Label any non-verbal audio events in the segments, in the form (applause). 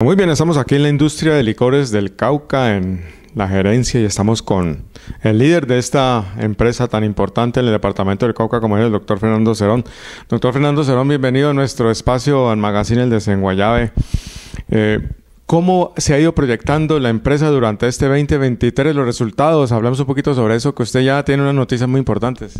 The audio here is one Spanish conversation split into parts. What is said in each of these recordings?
Muy bien, estamos aquí en la industria de licores del Cauca, en la gerencia, y estamos con el líder de esta empresa tan importante en el departamento del Cauca, como es el doctor Fernando Cerón. Doctor Fernando Cerón, bienvenido a nuestro espacio en Magazine El Desenguayabe. Eh, ¿Cómo se ha ido proyectando la empresa durante este 2023? Los resultados, hablamos un poquito sobre eso, que usted ya tiene unas noticias muy importantes.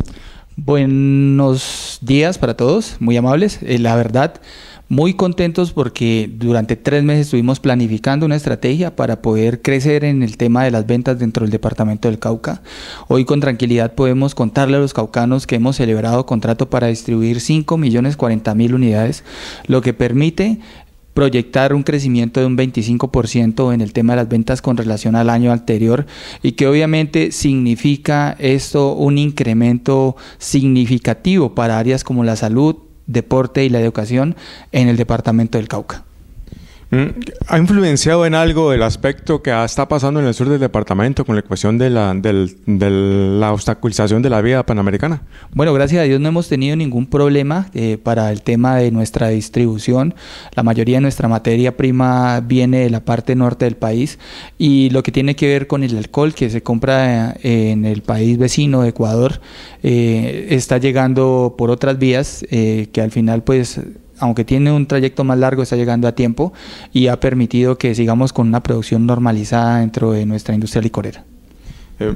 Buenos días para todos, muy amables. Eh, la verdad, muy contentos porque durante tres meses estuvimos planificando una estrategia para poder crecer en el tema de las ventas dentro del departamento del Cauca. Hoy con tranquilidad podemos contarle a los caucanos que hemos celebrado contrato para distribuir 5 millones 40 mil unidades, lo que permite proyectar un crecimiento de un 25% en el tema de las ventas con relación al año anterior y que obviamente significa esto un incremento significativo para áreas como la salud, deporte y la educación en el departamento del Cauca. Mm, ¿Ha influenciado en algo el aspecto que está pasando en el sur del departamento con la ecuación de la, la obstaculización de la vía panamericana? Bueno, gracias a Dios no hemos tenido ningún problema eh, para el tema de nuestra distribución. La mayoría de nuestra materia prima viene de la parte norte del país y lo que tiene que ver con el alcohol que se compra eh, en el país vecino de Ecuador eh, está llegando por otras vías que al final pues aunque tiene un trayecto más largo, está llegando a tiempo y ha permitido que sigamos con una producción normalizada dentro de nuestra industria licorera. Eh,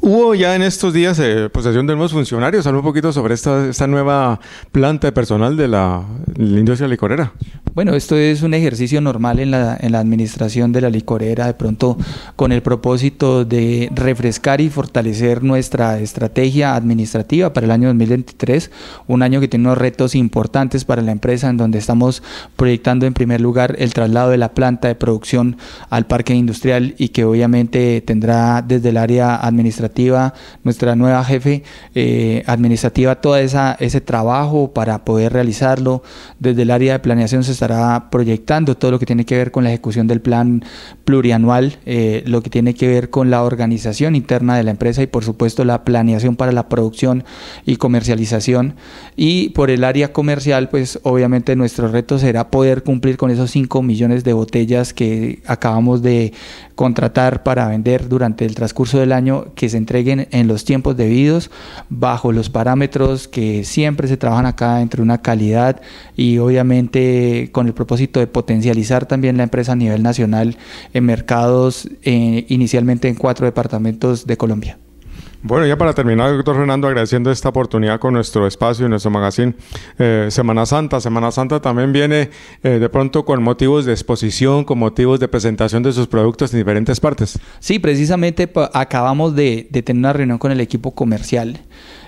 hubo ya en estos días eh, posesión de nuevos funcionarios. Habla un poquito sobre esta, esta nueva planta de personal de la industria licorera. Bueno, esto es un ejercicio normal en la, administración de la licorera, de pronto con el propósito de refrescar y fortalecer nuestra estrategia administrativa para el año 2023, un año que tiene unos retos importantes para la empresa, en donde estamos proyectando en primer lugar el traslado de la planta de producción al parque industrial y que obviamente tendrá desde el área administrativa nuestra nueva jefe eh, administrativa todo ese trabajo para poder realizarlo, desde el área de planeación estará proyectando, todo lo que tiene que ver con la ejecución del plan plurianual, eh, lo que tiene que ver con la organización interna de la empresa y por supuesto la planeación para la producción y comercialización. Y por el área comercial, pues obviamente nuestro reto será poder cumplir con esos 5 millones de botellas que acabamos de contratar para vender durante el transcurso del año, que se entreguen en los tiempos debidos, bajo los parámetros que siempre se trabajan acá entre una calidad y obviamente con el propósito de potencializar también la empresa a nivel nacional en mercados eh, inicialmente en cuatro departamentos de Colombia. Bueno, ya para terminar, doctor Fernando, agradeciendo esta oportunidad con nuestro espacio y nuestro magazine eh, Semana Santa. Semana Santa también viene eh, de pronto con motivos de exposición, con motivos de presentación de sus productos en diferentes partes. Sí, precisamente acabamos de, de tener una reunión con el equipo comercial.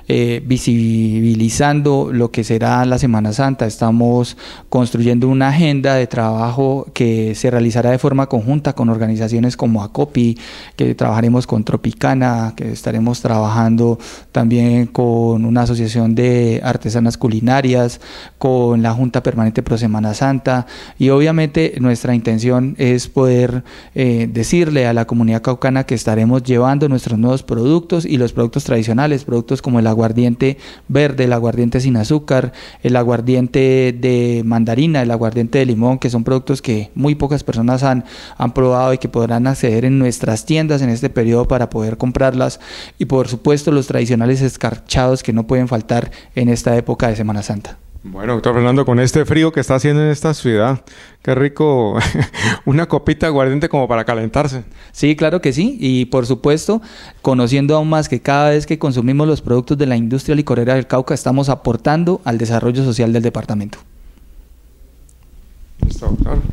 Eh, visibilizando lo que será la Semana Santa. Estamos construyendo una agenda de trabajo que se realizará de forma conjunta con organizaciones como ACOPI, que trabajaremos con Tropicana, que estaremos trabajando también con una asociación de artesanas culinarias, con la Junta Permanente Pro Semana Santa y obviamente nuestra intención es poder eh, decirle a la comunidad caucana que estaremos llevando nuestros nuevos productos y los productos tradicionales, productos como el aguardiente verde, el aguardiente sin azúcar, el aguardiente de mandarina, el aguardiente de limón, que son productos que muy pocas personas han, han probado y que podrán acceder en nuestras tiendas en este periodo para poder comprarlas. Y por supuesto los tradicionales escarchados que no pueden faltar en esta época de Semana Santa. Bueno, doctor Fernando, con este frío que está haciendo en esta ciudad, qué rico (laughs) una copita aguardiente como para calentarse. Sí, claro que sí, y por supuesto, conociendo aún más que cada vez que consumimos los productos de la industria licorera del Cauca, estamos aportando al desarrollo social del departamento. doctor.